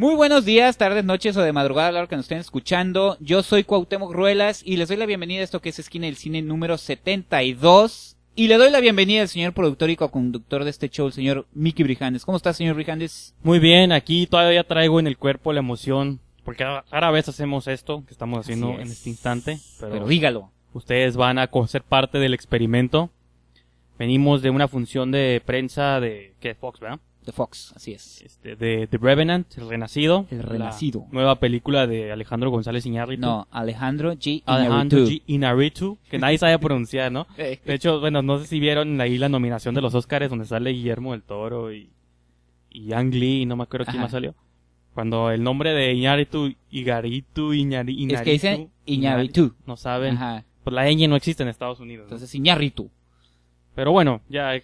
Muy buenos días, tardes, noches o de madrugada a la hora que nos estén escuchando. Yo soy Cuauhtémoc Ruelas y les doy la bienvenida a esto que es Esquina del Cine número 72. Y le doy la bienvenida al señor productor y co-conductor de este show, el señor Mickey Brijandes. ¿Cómo está, señor Brijandes? Muy bien, aquí todavía traigo en el cuerpo la emoción, porque rara vez hacemos esto que estamos haciendo en este instante. Pero, pero dígalo. Ustedes van a ser parte del experimento. Venimos de una función de prensa de... ¿Qué? Fox, ¿verdad? Fox, así es. Este, de The Revenant, El Renacido. El Renacido. Nueva película de Alejandro González Iñárritu. No, Alejandro G. Alejandro G. Iñárritu, que nadie sabe pronunciar, ¿no? De hecho, bueno, no sé si vieron ahí la nominación de los Oscars donde sale Guillermo del Toro y, y Ang Lee, y no me acuerdo quién más salió. Cuando el nombre de Iñárritu, Igaritu, Iñari, Iñárritu. Es que dicen Iñárritu. No saben. Pues la ñ no existe en Estados Unidos. Entonces Iñárritu. Pero bueno, ya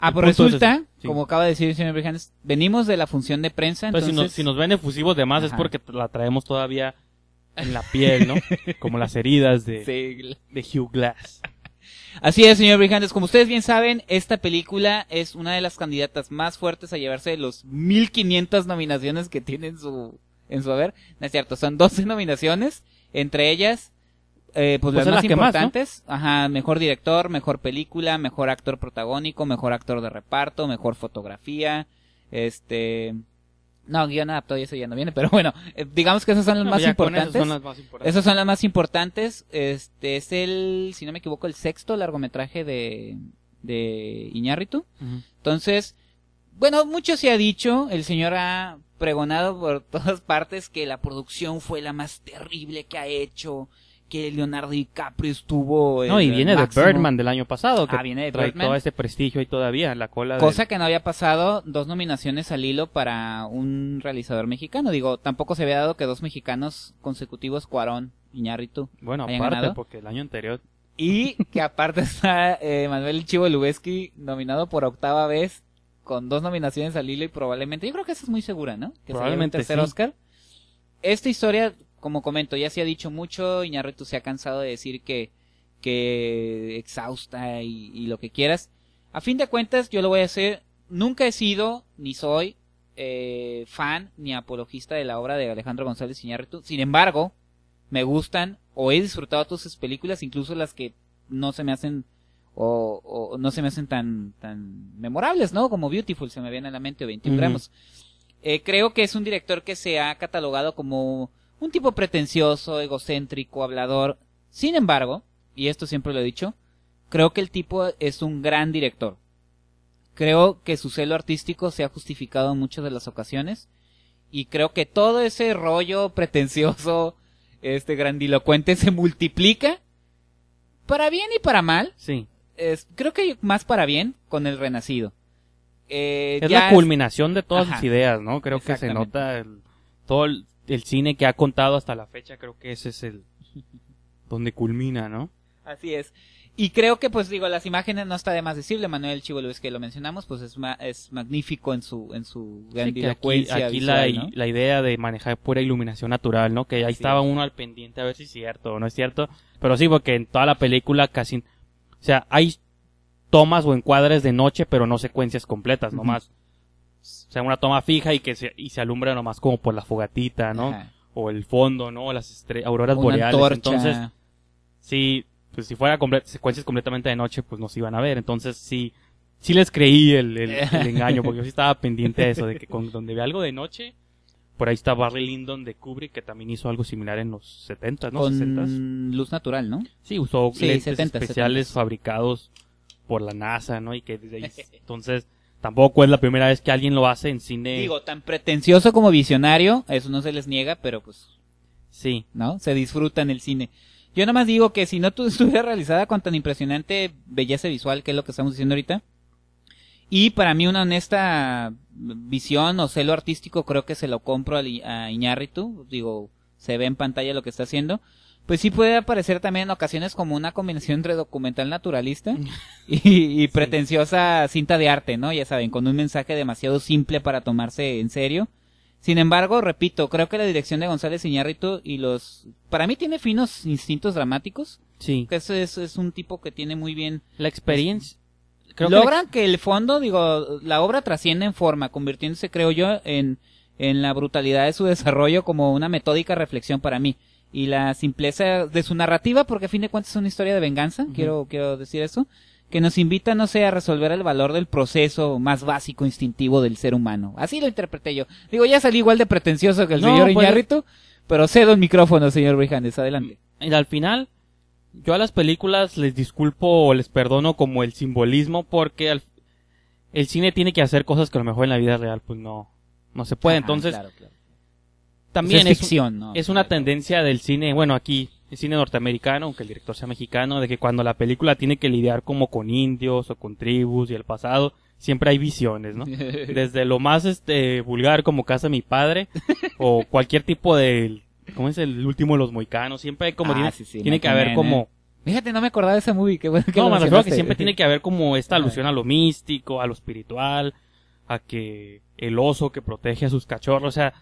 Ah, pues resulta, como acaba de decir el señor Brijandes, venimos de la función de prensa, entonces... Pues, si nos, si nos ven efusivos de más es porque la traemos todavía en la piel, ¿no? como las heridas de, Hugh Glass. Así es, señor Brijandes. Como ustedes bien saben, esta película es una de las candidatas más fuertes a llevarse los 1500 nominaciones que tiene en su, en su haber. No es cierto, son 12 nominaciones. Entre ellas, eh, pues, pues las más importantes, ajá, mejor director, mejor película, mejor actor protagónico, mejor actor de reparto, mejor fotografía, este, no, guión adaptado y eso ya no viene, pero bueno, eh, digamos que esas son las más importantes. Esas son las más importantes. Este es el, si no me equivoco, el sexto largometraje de, de Iñárritu. Entonces, bueno, mucho se ha dicho, el señor ha pregonado por todas partes que la producción fue la más terrible que ha hecho, que Leonardo DiCaprio estuvo. No, y viene de Birdman del año pasado, que ah, viene de trae todo ese prestigio y todavía la cola. Cosa que no había pasado, dos nominaciones al hilo para un realizador mexicano. Digo, tampoco se había dado que dos mexicanos consecutivos, Cuarón, Iñárritu, bueno, hayan aparte, porque el año anterior. Y que aparte está eh, Manuel Chivo Lubeski nominado por octava vez con dos nominaciones al hilo y probablemente, yo creo que eso es muy segura, ¿no? Que probablemente tercer Oscar. Esta historia como comento, ya se ha dicho mucho, Iñarretu se ha cansado de decir que, que exhausta y, y, lo que quieras. A fin de cuentas, yo lo voy a hacer. Nunca he sido, ni soy, eh, fan ni apologista de la obra de Alejandro González Iñárritu. Sin embargo, me gustan o he disfrutado todas sus películas, incluso las que no se me hacen o, o no se me hacen tan, tan memorables, ¿no? Como Beautiful se me viene a la mente, o 21 gramos. eh, creo que es un director que se ha catalogado como un tipo pretencioso, egocéntrico, hablador. Sin embargo, y esto siempre lo he dicho, creo que el tipo es un gran director. Creo que su celo artístico se ha justificado en muchas de las ocasiones. Y creo que todo ese rollo pretencioso, este grandilocuente, se multiplica para bien y para mal. Sí. Es, creo que más para bien con el renacido. Eh, es la culminación de todas las sus ideas, ¿no? Creo que se nota el, todo el, el cine que ha contado hasta la fecha, creo que ese es el donde culmina, ¿no? Así es. Y creo que, pues digo, las imágenes no está de más decirle. Manuel Chivo Luis, que lo mencionamos, pues es, es magnífico en su, en su grandilocuencia. aquí, la, idea de manejar pura iluminación natural, ¿no? Que ahí estaba uno al pendiente a ver si es cierto o no es cierto. Pero sí, porque en toda la película casi. O sea, hay tomas o encuadres de noche, pero no secuencias completas, nomás o sea una toma fija y que se, y se alumbra nomás como por la fogatita, ¿no? O el fondo, ¿no? las auroras una boreales. Entonces, sí, pues si fuera secuencias completamente de noche, pues nos iban a ver. Entonces, sí, sí les creí el, engaño, porque yo sí estaba pendiente de eso, de que con, donde ve algo de noche, por ahí está Barry Lyndon de Kubrick, que también hizo algo similar en los 70, ¿no? Con luz natural, ¿no? Sí, usó especiales fabricados por la NASA, ¿no? Y que desde ahí, entonces Tampoco es la primera vez que alguien lo hace en cine. Digo, tan pretencioso como visionario, eso no se les niega, pero pues. Sí. ¿No? Se disfruta en el cine. Yo nada más digo que si no estuviera realizada con tan impresionante belleza visual, que es lo que estamos diciendo ahorita, y para mí una honesta visión o celo artístico creo que se lo compro a, Iñárritu, digo, se ve en pantalla lo que está haciendo, pues sí puede aparecer también en ocasiones como una combinación entre documental naturalista y, pretenciosa cinta de arte, ¿no? Ya saben, con un mensaje demasiado simple para tomarse en serio. Sin embargo, repito, creo que la dirección de González Iñárritu y los... Para mí tiene finos instintos dramáticos. Sí. Que es, es, un tipo que tiene muy bien... La experiencia... Pues, logran que, el fondo, digo, la obra trasciende en forma, convirtiéndose, creo yo, en, en la brutalidad de su desarrollo como una metódica reflexión para mí y la simpleza de su narrativa, porque a fin de cuentas es una historia de venganza, quiero, quiero decir eso, que nos invita, no sé, a resolver el valor del proceso más básico, instintivo del ser humano. Así lo interpreté yo. Digo, ya salí igual de pretencioso que el señor pues, Iñárritu, pero cedo el micrófono, señor Brijandes, adelante. Y al final, yo a las películas les disculpo o les perdono como el simbolismo, porque el cine tiene que hacer cosas que a lo mejor en la vida real, pues no, no se puede. Entonces, claro, claro también es, una tendencia del cine, bueno, aquí el cine norteamericano, aunque el director sea mexicano, de que cuando la película tiene que lidiar como con indios o con tribus y el pasado, siempre hay visiones, ¿no? Desde lo más este vulgar como Casa mi padre o cualquier tipo de ¿cómo es el último de los moicanos? Siempre hay como ah, tiene, que haber como ¿eh? Fíjate, no me acordaba de ese movie, que bueno No, que siempre tiene que haber como esta alusión a lo místico, a lo espiritual, a que el oso que protege a sus cachorros, o sea,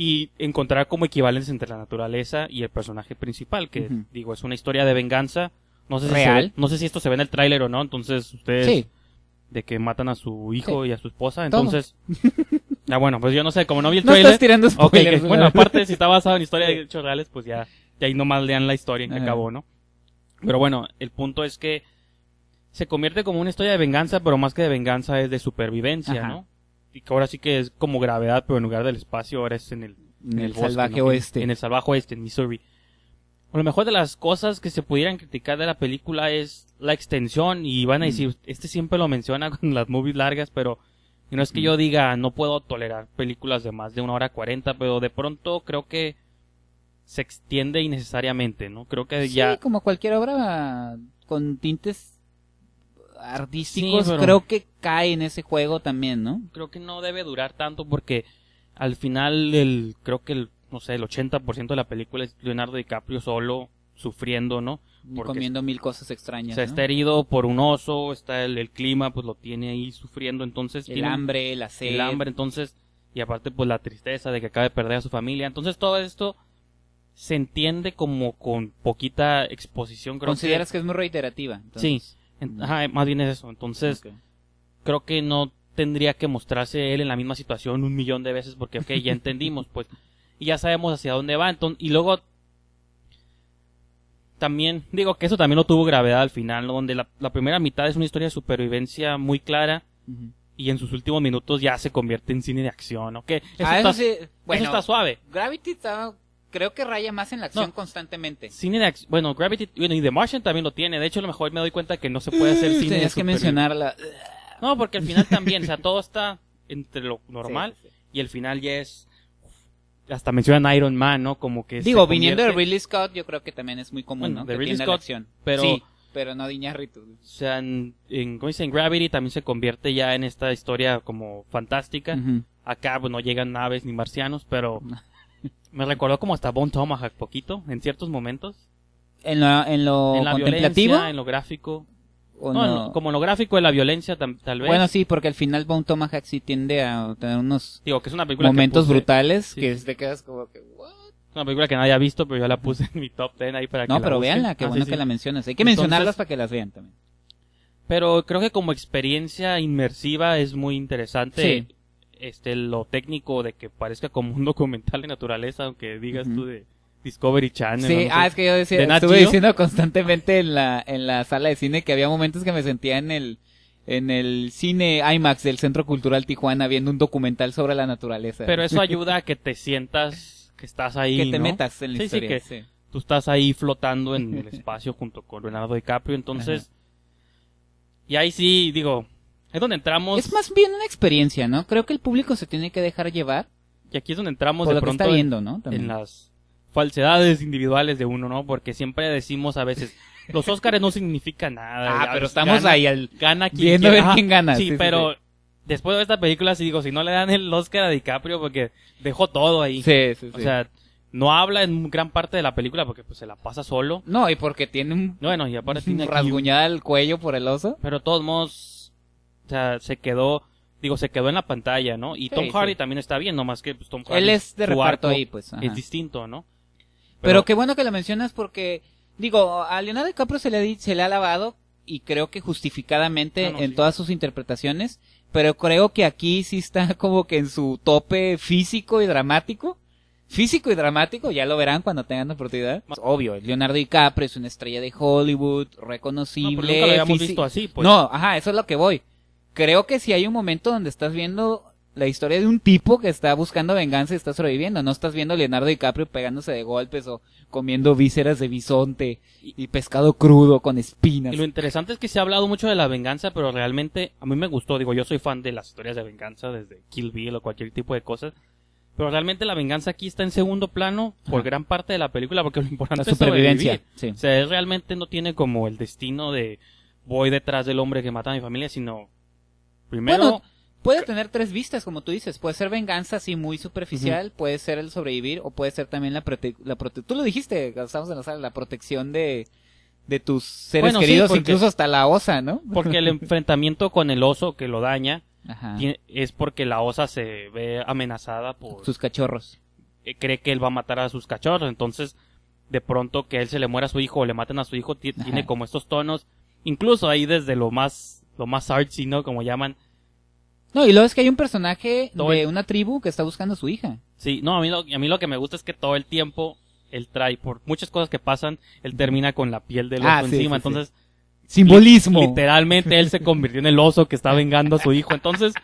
y encontrar como equivalentes entre la naturaleza y el personaje principal, que digo, es una historia de venganza. No sé, Si no sé si esto se ve en el tráiler o no, entonces ustedes... De que matan a su hijo y a su esposa, entonces... ah, bueno, pues yo no sé, como no vi el no estás tirando bueno, aparte, si está basado en historia de hechos reales, pues ya, ya ahí nomás lean la historia en que acabó, ¿no? Pero bueno, el punto es que se convierte como una historia de venganza, pero más que de venganza es de supervivencia, ¿no? y que ahora sí que es como gravedad, pero en lugar del espacio ahora es en el, en el, salvaje oeste. En, el salvaje oeste, en Missouri. A lo mejor de las cosas que se pudieran criticar de la película es la extensión y van a mm. decir, este siempre lo menciona con las movies largas, pero no es que yo mm. diga, no puedo tolerar películas de más de una hora cuarenta, pero de pronto creo que se extiende innecesariamente, ¿no? Creo que sí, como cualquier obra con tintes artísticos creo que cae en ese juego también, ¿no? Creo que no debe durar tanto porque al final el creo que el no sé, el 80% de la película es Leonardo DiCaprio solo sufriendo, ¿no? comiendo mil cosas extrañas. O sea, está herido por un oso, está el, clima, pues lo tiene ahí sufriendo, entonces. El hambre, la sed. El hambre, entonces. Y aparte, pues la tristeza de que acaba de perder a su familia. Entonces todo esto se entiende como con poquita exposición. Creo ¿Consideras que, es muy reiterativa? Sí más bien es eso. Entonces, creo que no tendría que mostrarse él en la misma situación un millón de veces porque, ok, ya entendimos, pues, y ya sabemos hacia dónde va. Entonces, y luego, también, digo que eso también no tuvo gravedad al final, donde la, primera mitad es una historia de supervivencia muy clara. Y en sus últimos minutos ya se convierte en cine de acción, ¿ok? Eso, ah, está, suave. Gravity está creo que raya más en la acción constantemente. Cine acción. Bueno, Gravity. Bueno, y The Martian también lo tiene. De hecho, a lo mejor me doy cuenta que no se puede hacer mm, cine. Tenías que mencionarla. No, porque al final también, o sea, todo está entre lo normal y el final ya es. Hasta mencionan Iron Man, ¿no? Como que. Digo, viniendo de Ridley Scott, yo creo que también es muy común, ¿no? De que la acción. Pero. Sí, pero no de O sea, en, en, Gravity también se convierte ya en esta historia como fantástica. Acá, bueno, pues, no llegan naves ni marcianos, pero. Me recordó como hasta Bone Tomahawk poquito, en ciertos momentos. En, la, en lo en la contemplativo. En lo gráfico. No, no? como en lo gráfico de la violencia, tal vez. Bueno, sí, porque al final Bone Tomahawk sí tiende a tener unos Digo, que es una película momentos brutales que te quedas como que, ¿what? Es una película que nadie ha visto, pero yo la puse en mi top 10 ahí para no, que No, pero veanla, qué ah, bueno que la mencionas. Hay que mencionarlas para que las vean también. Pero creo que como experiencia inmersiva es muy interesante. Sí este lo técnico de que parezca como un documental de naturaleza, aunque digas tú de Discovery Channel. Sí, ah, es que yo decía, estuve diciendo constantemente en la, en la sala de cine que había momentos que me sentía en el, en el cine IMAX del Centro Cultural Tijuana viendo un documental sobre la naturaleza. Pero eso ayuda a que te sientas que estás ahí. Que te metas en la sí, historia. Sí, que tú estás ahí flotando en el espacio junto con Leonardo DiCaprio, entonces. Y ahí sí, digo, es donde entramos. Es más bien una experiencia, ¿no? Creo que el público se tiene que dejar llevar. Y aquí es donde entramos de pronto en las falsedades individuales de uno, ¿no? Porque siempre decimos a veces, los Óscares no significan nada. Ah, pero estamos ahí al gana quien viendo ver quién gana. Sí, pero después de esta película sí digo, si no le dan el Óscar a DiCaprio porque dejó todo ahí. Sí, sí, sí. O sea, no habla en gran parte de la película porque pues, se la pasa solo. No, y porque tiene un bueno, y aparte tiene rasguñada el cuello por el oso. Pero de todos modos sea, se quedó, digo, se quedó en la pantalla, ¿no? Y Tom Hardy también está bien, nomás que pues, Tom Hardy. Él es de reparto ahí, pues. Es distinto, ¿no? Pero, qué bueno que lo mencionas porque, digo, a Leonardo DiCaprio se le, ha, se le ha lavado y creo que justificadamente ah, en todas sus interpretaciones, pero creo que aquí sí está como que en su tope físico y dramático. Físico y dramático, ya lo verán cuando tengan la oportunidad. obvio, Leonardo DiCaprio es una estrella de Hollywood, reconocible. lo visto así, pues. No, ajá, eso es lo que voy creo que si hay un momento donde estás viendo la historia de un tipo que está buscando venganza y está sobreviviendo. No estás viendo a Leonardo DiCaprio pegándose de golpes o comiendo vísceras de bisonte y pescado crudo con espinas. Y lo interesante es que se ha hablado mucho de la venganza, pero realmente a mí me gustó. Digo, yo soy fan de las historias de venganza, desde Kill Bill o cualquier tipo de cosas. Pero realmente la venganza aquí está en segundo plano por gran parte de la película, porque lo importante la supervivencia, O sea, realmente no tiene como el destino de voy detrás del hombre que mata a mi familia, sino Primero. Bueno, puede tener tres vistas, como tú dices. Puede ser venganza así muy superficial, puede ser el sobrevivir o puede ser también la protección. tú lo dijiste, estamos en la sala, la protección de, de tus seres queridos, incluso hasta la osa, ¿no? Porque el enfrentamiento con el oso que lo daña es porque la osa se ve amenazada por... Sus cachorros. Eh, cree que él va a matar a sus cachorros, entonces de pronto que él se le muera a su hijo o le maten a su hijo, tiene como estos tonos, incluso ahí desde lo más lo más artsy, ¿no? Como llaman. No, y luego es que hay un personaje de una tribu que está buscando a su hija. Sí, no, a mí, lo, a mí lo que me gusta es que todo el tiempo él trae, por muchas cosas que pasan, él termina con la piel del oso ah, encima, entonces... Simbolismo. literalmente él se convirtió en el oso que está vengando a su hijo, entonces...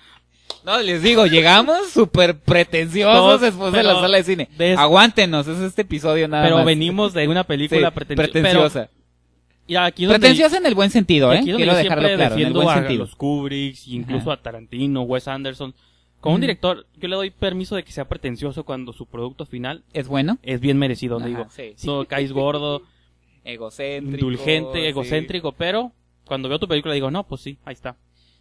No, les digo, llegamos súper pretenciosos después de la sala de cine. Aguantenos, Aguántenos, es este episodio nada más. Pero venimos de una película sí, pretenciosa. Y aquí Pretenciosa en el buen sentido, ¿eh? Quiero dejarlo claro, en el a, los Kubrick, incluso a Tarantino, Wes Anderson. Como un director, yo le doy permiso de que sea pretencioso cuando su producto final es bueno, es bien merecido, digo. Sí, No caes gordo, egocéntrico, indulgente, egocéntrico, pero cuando veo tu película digo, no, pues sí, ahí está.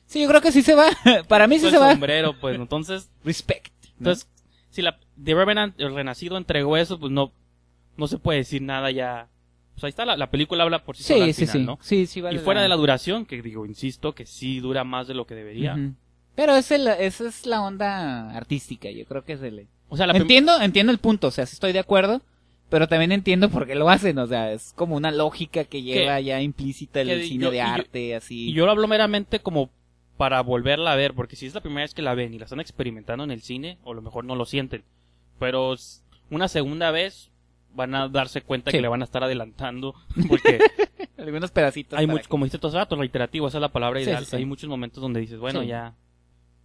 Sí, yo creo que sí se va. Para mí sí se va. sombrero, pues entonces respect. Entonces, si la The Revenant, el Renacido entregó eso, pues no no se puede decir nada ya sea, ahí está, la, película habla por sí, sola al sí, final, ¿no? Sí, sí, Y fuera de la duración, que digo, insisto, que sí dura más de lo que debería. Pero es esa es la onda artística, yo creo que es el... O sea, la entiendo, entiendo el punto, o sea, sí estoy de acuerdo, pero también entiendo por qué lo hacen, o sea, es como una lógica que lleva ya implícita el cine de arte, así. Y yo lo hablo meramente como para volverla a ver, porque si es la primera vez que la ven y la están experimentando en el cine, o a lo mejor no lo sienten, pero una segunda vez van a darse cuenta que le van a estar adelantando porque pedacitos hay muchos como dijiste todo rato reiterativo esa es la palabra ideal hay muchos momentos donde dices bueno ya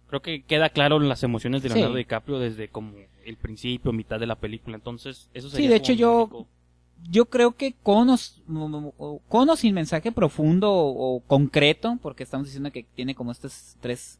creo que queda claro las emociones de Leonardo DiCaprio desde como el principio mitad de la película entonces eso sería sí de hecho yo yo creo que conos conos sin mensaje profundo o, concreto porque estamos diciendo que tiene como estas tres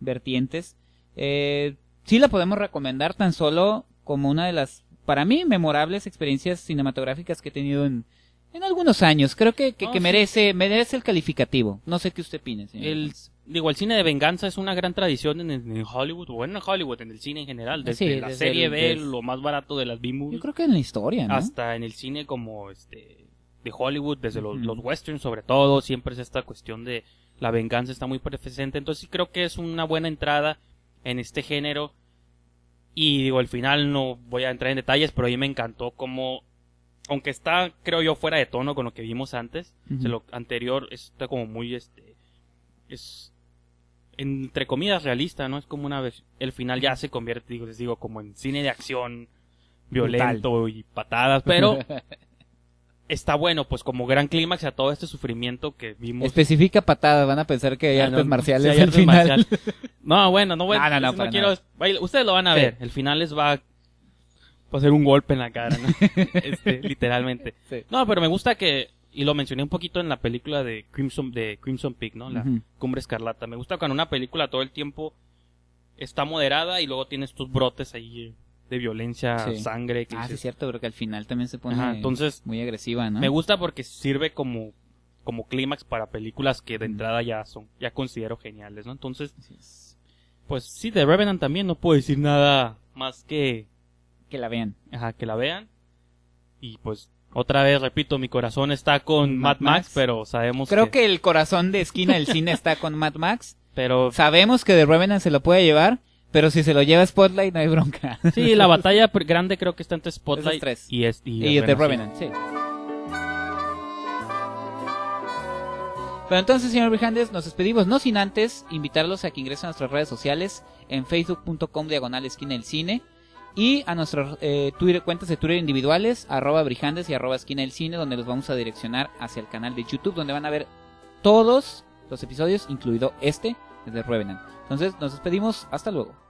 vertientes eh, sí la podemos recomendar tan solo como una de las para mí, memorables experiencias cinematográficas que he tenido en, en algunos años. Creo que, que, ah, merece, merece el calificativo. No sé qué usted opine, El, digo, el cine de venganza es una gran tradición en, Hollywood, o en Hollywood, en el cine en general. Ah, desde la serie B, lo más barato de las B-movies. Yo creo que en la historia, ¿no? Hasta en el cine como este de Hollywood, desde los, los westerns sobre todo, siempre es esta cuestión de la venganza está muy presente. Entonces sí creo que es una buena entrada en este género y digo, el final no voy a entrar en detalles, pero a mí me encantó como, aunque está, creo yo, fuera de tono con lo que vimos antes, lo anterior está como muy, este, es, entre comidas realista, ¿no? Es como una vez, el final ya se convierte, digo, les digo, como en cine de acción violento y patadas, pero está bueno, pues como gran clímax a todo este sufrimiento que vimos. Especifica patada, van a pensar que ya artes no, marciales final. No, bueno, no voy a no quiero... Ustedes lo van a ver, el final les va a hacer un golpe en la cara, ¿no? este, literalmente. No, pero me gusta que, y lo mencioné un poquito en la película de Crimson, de Crimson Peak, ¿no? La Cumbre Escarlata. Me gusta cuando una película todo el tiempo está moderada y luego tienes tus brotes ahí eh, de violencia, sangre. Que ah, cierto, creo que al final también se pone muy agresiva, ¿no? Me gusta porque sirve como como clímax para películas que de entrada ya son, ya considero geniales, ¿no? Entonces, pues sí, The Revenant también no puedo decir nada más que... Que la vean. Ajá, que la vean. Y pues, otra vez, repito, mi corazón está con Mad, Max, pero sabemos Creo que... el corazón de esquina del cine está con Mad Max. Pero... Sabemos que The Revenant se lo puede llevar, pero si se lo lleva Spotlight, no hay bronca. Sí, la batalla grande creo que está entre Spotlight tres. y, The Revenant. Pero entonces, señor Brijandes, nos despedimos, no sin antes invitarlos a que ingresen a nuestras redes sociales en facebook.com diagonal esquina del cine y a nuestras eh, Twitter, cuentas de Twitter individuales, arroba Brijandes y arroba esquina del cine, donde los vamos a direccionar hacia el canal de YouTube, donde van a ver todos los episodios, incluido este, de The Revenant. Entonces, nos despedimos. Hasta luego.